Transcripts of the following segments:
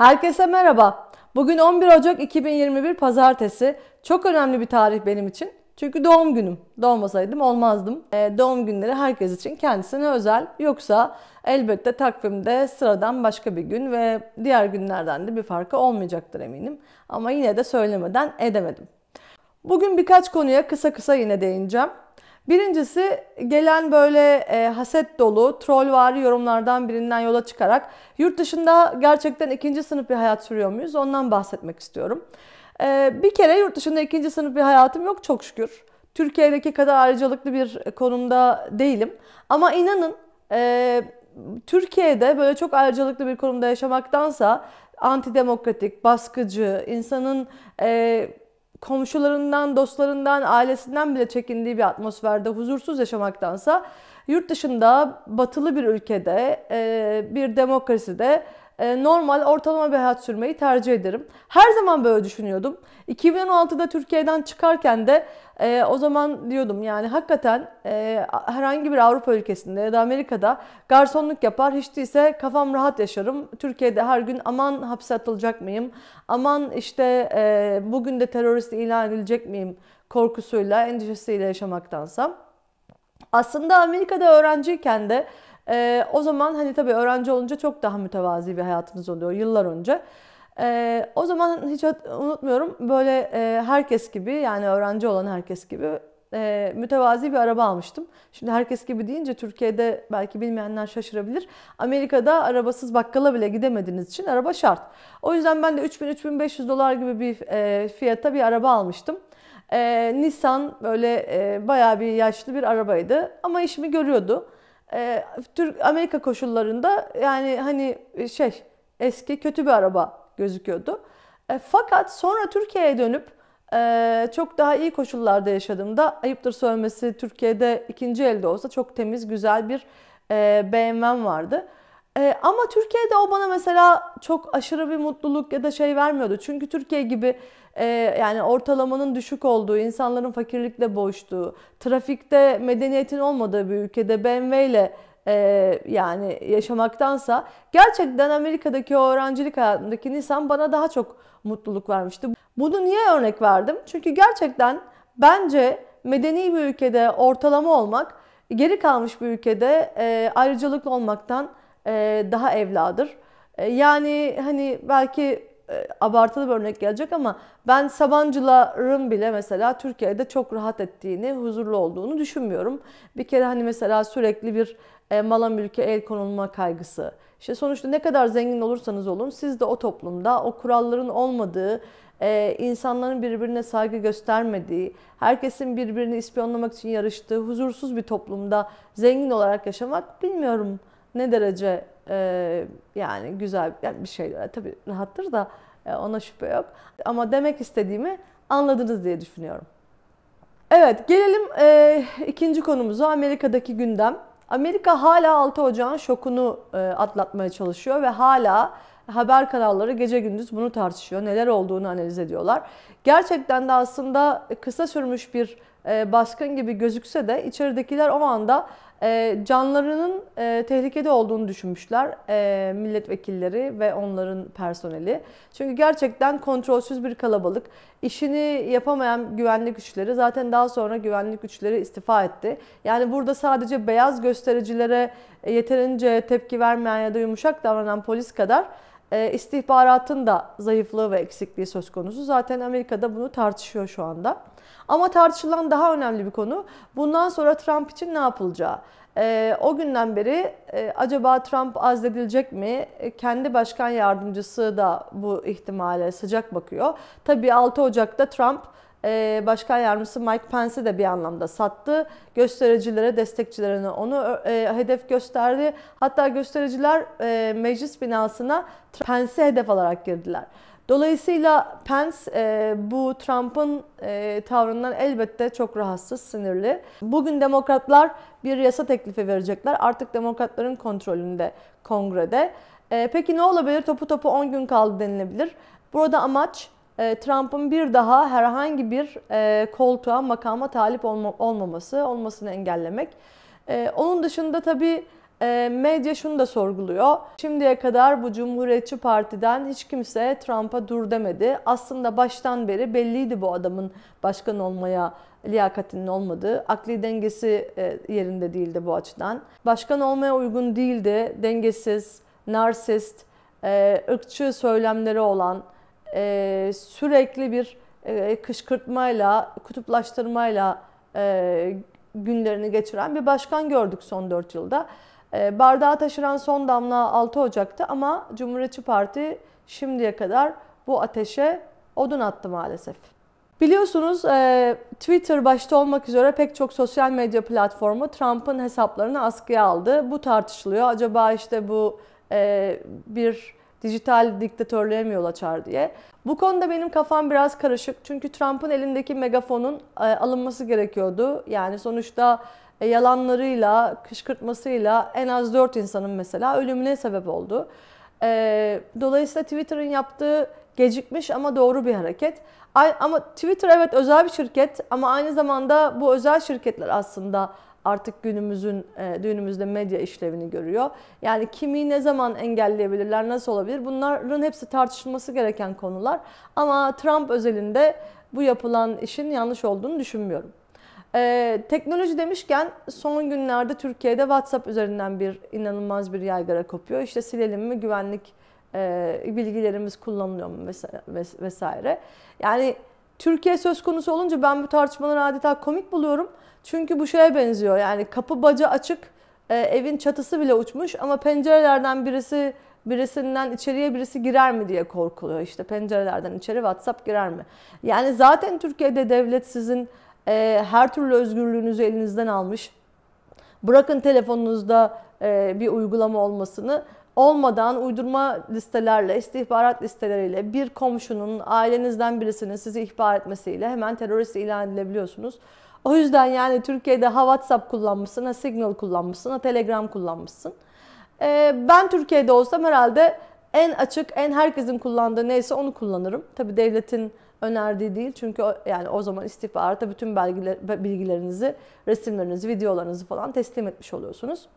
Herkese merhaba. Bugün 11 Ocak 2021 Pazartesi. Çok önemli bir tarih benim için. Çünkü doğum günüm. Doğmasaydım olmazdım. E, doğum günleri herkes için kendisine özel. Yoksa elbette takvimde sıradan başka bir gün ve diğer günlerden de bir farkı olmayacaktır eminim. Ama yine de söylemeden edemedim. Bugün birkaç konuya kısa kısa yine değineceğim. Birincisi gelen böyle e, haset dolu, trollvari yorumlardan birinden yola çıkarak yurt dışında gerçekten ikinci sınıf bir hayat sürüyor muyuz? Ondan bahsetmek istiyorum. E, bir kere yurt dışında ikinci sınıf bir hayatım yok çok şükür. Türkiye'deki kadar ayrıcalıklı bir konumda değilim. Ama inanın e, Türkiye'de böyle çok ayrıcalıklı bir konumda yaşamaktansa antidemokratik, baskıcı, insanın... E, komşularından, dostlarından, ailesinden bile çekindiği bir atmosferde huzursuz yaşamaktansa yurt dışında batılı bir ülkede bir demokraside ee, normal ortalama bir hayat sürmeyi tercih ederim. Her zaman böyle düşünüyordum. 2016'da Türkiye'den çıkarken de e, o zaman diyordum yani hakikaten e, herhangi bir Avrupa ülkesinde ya da Amerika'da garsonluk yapar hiç değilse kafam rahat yaşarım. Türkiye'de her gün aman hapse atılacak mıyım? Aman işte e, bugün de terörist ilan edilecek miyim? korkusuyla, endişesiyle yaşamaktansa. Aslında Amerika'da öğrenciyken de e, o zaman hani tabii öğrenci olunca çok daha mütevazi bir hayatınız oluyor yıllar önce. E, o zaman hiç unutmuyorum böyle e, herkes gibi yani öğrenci olan herkes gibi e, mütevazi bir araba almıştım. Şimdi herkes gibi deyince Türkiye'de belki bilmeyenler şaşırabilir. Amerika'da arabasız bakkala bile gidemediğiniz için araba şart. O yüzden ben de 3000-3500 dolar gibi bir e, fiyata bir araba almıştım. E, Nissan böyle e, bayağı bir yaşlı bir arabaydı ama işimi görüyordu e, Türk Amerika koşullarında yani hani e, şey eski kötü bir araba gözüküyordu. E, fakat sonra Türkiye'ye dönüp e, çok daha iyi koşullarda yaşadığımda ayıptır söylemesi Türkiye'de ikinci elde olsa çok temiz güzel bir e, BMW'm vardı. ama Türkiye'de o bana mesela çok aşırı bir mutluluk ya da şey vermiyordu. Çünkü Türkiye gibi ee, yani ortalamanın düşük olduğu, insanların fakirlikle boğuştuğu, trafikte medeniyetin olmadığı bir ülkede BMW ile e, yani yaşamaktansa gerçekten Amerika'daki o öğrencilik hayatındaki Nisan bana daha çok mutluluk vermişti. Bunu niye örnek verdim? Çünkü gerçekten bence medeni bir ülkede ortalama olmak geri kalmış bir ülkede e, ayrıcalıklı olmaktan e, daha evladır. yani hani belki e, abartılı bir örnek gelecek ama ben Sabancıların bile mesela Türkiye'de çok rahat ettiğini, huzurlu olduğunu düşünmüyorum. Bir kere hani mesela sürekli bir e, mala mülke el konulma kaygısı. İşte sonuçta ne kadar zengin olursanız olun siz de o toplumda o kuralların olmadığı, e, insanların birbirine saygı göstermediği, herkesin birbirini ispiyonlamak için yarıştığı huzursuz bir toplumda zengin olarak yaşamak bilmiyorum ne derece e, yani güzel yani bir şey tabii rahattır da e, ona şüphe yok. Ama demek istediğimi anladınız diye düşünüyorum. Evet gelelim e, ikinci konumuza Amerika'daki gündem. Amerika hala 6 Ocağın şokunu e, atlatmaya çalışıyor ve hala haber kanalları gece gündüz bunu tartışıyor. Neler olduğunu analiz ediyorlar. Gerçekten de aslında kısa sürmüş bir e, baskın gibi gözükse de içeridekiler o anda ee, canlarının e, tehlikede olduğunu düşünmüşler e, milletvekilleri ve onların personeli. Çünkü gerçekten kontrolsüz bir kalabalık. İşini yapamayan güvenlik güçleri zaten daha sonra güvenlik güçleri istifa etti. Yani burada sadece beyaz göstericilere e, yeterince tepki vermeyen ya da yumuşak davranan polis kadar e, istihbaratın da zayıflığı ve eksikliği söz konusu. Zaten Amerika'da bunu tartışıyor şu anda. Ama tartışılan daha önemli bir konu bundan sonra Trump için ne yapılacağı. E, o günden beri e, acaba Trump azledilecek mi? E, kendi başkan yardımcısı da bu ihtimale sıcak bakıyor. Tabii 6 Ocak'ta Trump e, Başkan Yardımcısı Mike Pence'i de bir anlamda sattı. Göstericilere, destekçilerine onu e, hedef gösterdi. Hatta göstericiler e, meclis binasına Pence'i hedef alarak girdiler. Dolayısıyla Pence e, bu Trump'ın tavrından elbette çok rahatsız, sinirli. Bugün demokratlar bir yasa teklifi verecekler. Artık demokratların kontrolünde kongrede. peki ne olabilir? Topu topu 10 gün kaldı denilebilir. Burada amaç ee, Trump'ın bir daha herhangi bir e, koltuğa, makama talip olmaması, olmasını engellemek. Ee, onun dışında tabii e, medya şunu da sorguluyor. Şimdiye kadar bu Cumhuriyetçi Parti'den hiç kimse Trump'a dur demedi. Aslında baştan beri belliydi bu adamın başkan olmaya liyakatinin olmadığı. Akli dengesi e, yerinde değildi bu açıdan. Başkan olmaya uygun değildi. Dengesiz, narsist, ırkçı söylemleri olan, e, sürekli bir e, kışkırtmayla, kutuplaştırmayla e, günlerini geçiren bir başkan gördük son 4 yılda. E, bardağı taşıran son damla 6 Ocak'tı ama Cumhuriyetçi Parti şimdiye kadar bu ateşe odun attı maalesef. Biliyorsunuz e, Twitter başta olmak üzere pek çok sosyal medya platformu Trump'ın hesaplarını askıya aldı. Bu tartışılıyor. Acaba işte bu e, bir dijital diktatörlüğe mi yol açar diye. Bu konuda benim kafam biraz karışık. Çünkü Trump'ın elindeki megafonun e, alınması gerekiyordu. Yani sonuçta e, yalanlarıyla, kışkırtmasıyla en az 4 insanın mesela ölümüne sebep oldu. E, dolayısıyla Twitter'ın yaptığı gecikmiş ama doğru bir hareket. Ama Twitter evet özel bir şirket ama aynı zamanda bu özel şirketler aslında artık günümüzün e, düğünümüzde medya işlevini görüyor. Yani kimi ne zaman engelleyebilirler, nasıl olabilir? Bunların hepsi tartışılması gereken konular. Ama Trump özelinde bu yapılan işin yanlış olduğunu düşünmüyorum. Ee, teknoloji demişken son günlerde Türkiye'de WhatsApp üzerinden bir inanılmaz bir yaygara kopuyor. İşte silelim mi güvenlik e, bilgilerimiz kullanılıyor mu vesaire. Yani Türkiye söz konusu olunca ben bu tartışmaları adeta komik buluyorum. Çünkü bu şeye benziyor yani kapı baca açık e, evin çatısı bile uçmuş ama pencerelerden birisi birisinden içeriye birisi girer mi diye korkuluyor. İşte pencerelerden içeri WhatsApp girer mi? Yani zaten Türkiye'de devlet sizin e, her türlü özgürlüğünüzü elinizden almış. Bırakın telefonunuzda e, bir uygulama olmasını olmadan uydurma listelerle, istihbarat listeleriyle bir komşunun, ailenizden birisinin sizi ihbar etmesiyle hemen terörist ilan edilebiliyorsunuz. O yüzden yani Türkiye'de ha WhatsApp kullanmışsın, ha Signal kullanmışsın, ha Telegram kullanmışsın. Ee, ben Türkiye'de olsam herhalde en açık, en herkesin kullandığı neyse onu kullanırım. Tabii devletin önerdiği değil. Çünkü o, yani o zaman istihbarata bütün belgeler, bilgilerinizi, resimlerinizi, videolarınızı falan teslim etmiş oluyorsunuz.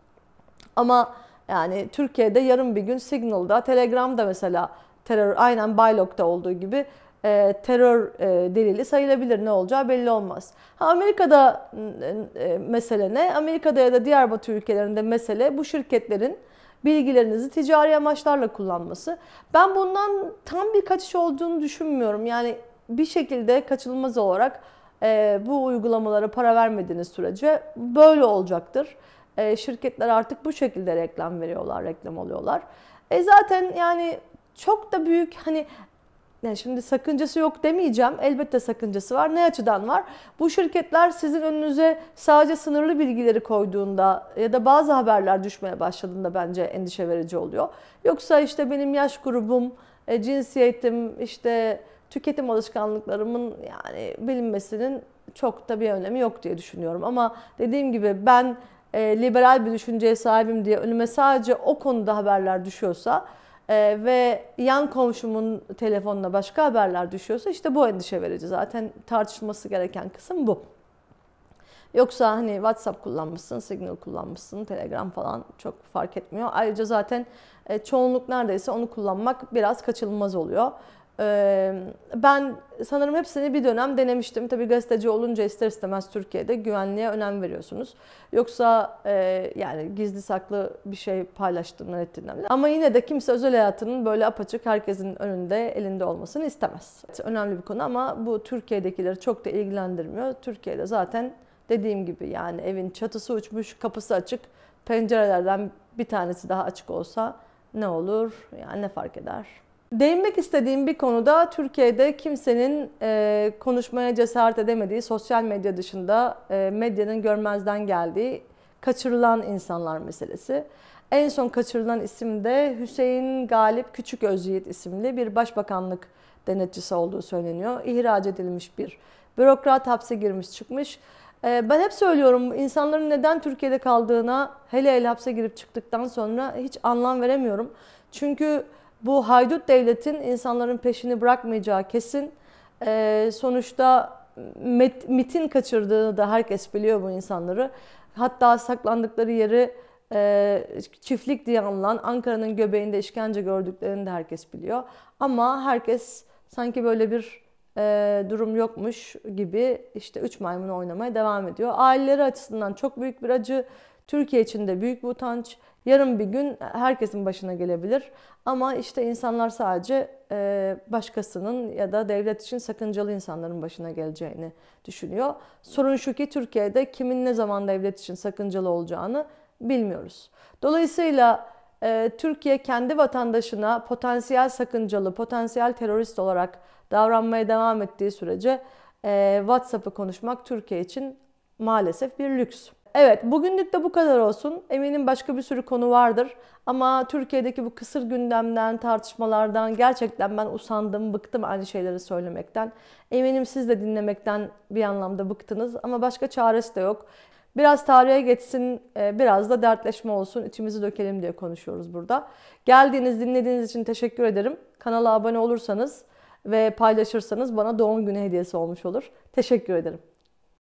Ama yani Türkiye'de yarın bir gün Signal'da, Telegram'da mesela terör aynen Bylock'ta olduğu gibi e, terör e, delili sayılabilir. Ne olacağı belli olmaz. Ha, Amerika'da e, mesele ne? Amerika'da ya da diğer batı ülkelerinde mesele bu şirketlerin bilgilerinizi ticari amaçlarla kullanması. Ben bundan tam bir kaçış olduğunu düşünmüyorum. Yani bir şekilde kaçınılmaz olarak e, bu uygulamalara para vermediğiniz sürece böyle olacaktır e, şirketler artık bu şekilde reklam veriyorlar, reklam oluyorlar. E zaten yani çok da büyük hani yani şimdi sakıncası yok demeyeceğim. Elbette sakıncası var. Ne açıdan var? Bu şirketler sizin önünüze sadece sınırlı bilgileri koyduğunda ya da bazı haberler düşmeye başladığında bence endişe verici oluyor. Yoksa işte benim yaş grubum, e, cinsiyetim, işte tüketim alışkanlıklarımın yani bilinmesinin çok da bir önemi yok diye düşünüyorum. Ama dediğim gibi ben e, liberal bir düşünceye sahibim diye önüme sadece o konuda haberler düşüyorsa e, ve yan komşumun telefonuna başka haberler düşüyorsa işte bu endişe verici. Zaten tartışılması gereken kısım bu. Yoksa hani WhatsApp kullanmışsın, Signal kullanmışsın, Telegram falan çok fark etmiyor. Ayrıca zaten e, çoğunluk neredeyse onu kullanmak biraz kaçınılmaz oluyor. Ee, ben sanırım hepsini bir dönem denemiştim. Tabii gazeteci olunca ister istemez Türkiye'de güvenliğe önem veriyorsunuz. Yoksa e, yani gizli saklı bir şey paylaştığımdan ettiğimden. Ama yine de kimse özel hayatının böyle apaçık herkesin önünde elinde olmasını istemez. Önemli bir konu ama bu Türkiye'dekileri çok da ilgilendirmiyor. Türkiye'de zaten dediğim gibi yani evin çatısı uçmuş, kapısı açık, pencerelerden bir tanesi daha açık olsa ne olur yani ne fark eder? Değinmek istediğim bir konuda Türkiye'de kimsenin e, konuşmaya cesaret edemediği, sosyal medya dışında e, medyanın görmezden geldiği kaçırılan insanlar meselesi. En son kaçırılan isim de Hüseyin Galip Küçük Özyiğit isimli bir başbakanlık denetçisi olduğu söyleniyor. İhraç edilmiş bir bürokrat hapse girmiş çıkmış. E, ben hep söylüyorum insanların neden Türkiye'de kaldığına hele hele hapse girip çıktıktan sonra hiç anlam veremiyorum. Çünkü bu haydut devletin insanların peşini bırakmayacağı kesin. E, sonuçta met, MIT'in kaçırdığını da herkes biliyor bu insanları. Hatta saklandıkları yeri e, çiftlik diye anılan Ankara'nın göbeğinde işkence gördüklerini de herkes biliyor. Ama herkes sanki böyle bir e, durum yokmuş gibi işte üç maymunu oynamaya devam ediyor. Aileleri açısından çok büyük bir acı. Türkiye için de büyük bir utanç. Yarın bir gün herkesin başına gelebilir. Ama işte insanlar sadece e, başkasının ya da devlet için sakıncalı insanların başına geleceğini düşünüyor. Sorun şu ki Türkiye'de kimin ne zaman devlet için sakıncalı olacağını bilmiyoruz. Dolayısıyla e, Türkiye kendi vatandaşına potansiyel sakıncalı, potansiyel terörist olarak davranmaya devam ettiği sürece e, WhatsApp'ı konuşmak Türkiye için maalesef bir lüks. Evet bugünlük de bu kadar olsun. Eminim başka bir sürü konu vardır. Ama Türkiye'deki bu kısır gündemden, tartışmalardan gerçekten ben usandım, bıktım aynı şeyleri söylemekten. Eminim siz de dinlemekten bir anlamda bıktınız ama başka çaresi de yok. Biraz tarihe geçsin, e, biraz da dertleşme olsun, içimizi dökelim diye konuşuyoruz burada. Geldiğiniz, dinlediğiniz için teşekkür ederim. Kanala abone olursanız ve paylaşırsanız bana doğum günü hediyesi olmuş olur. Teşekkür ederim.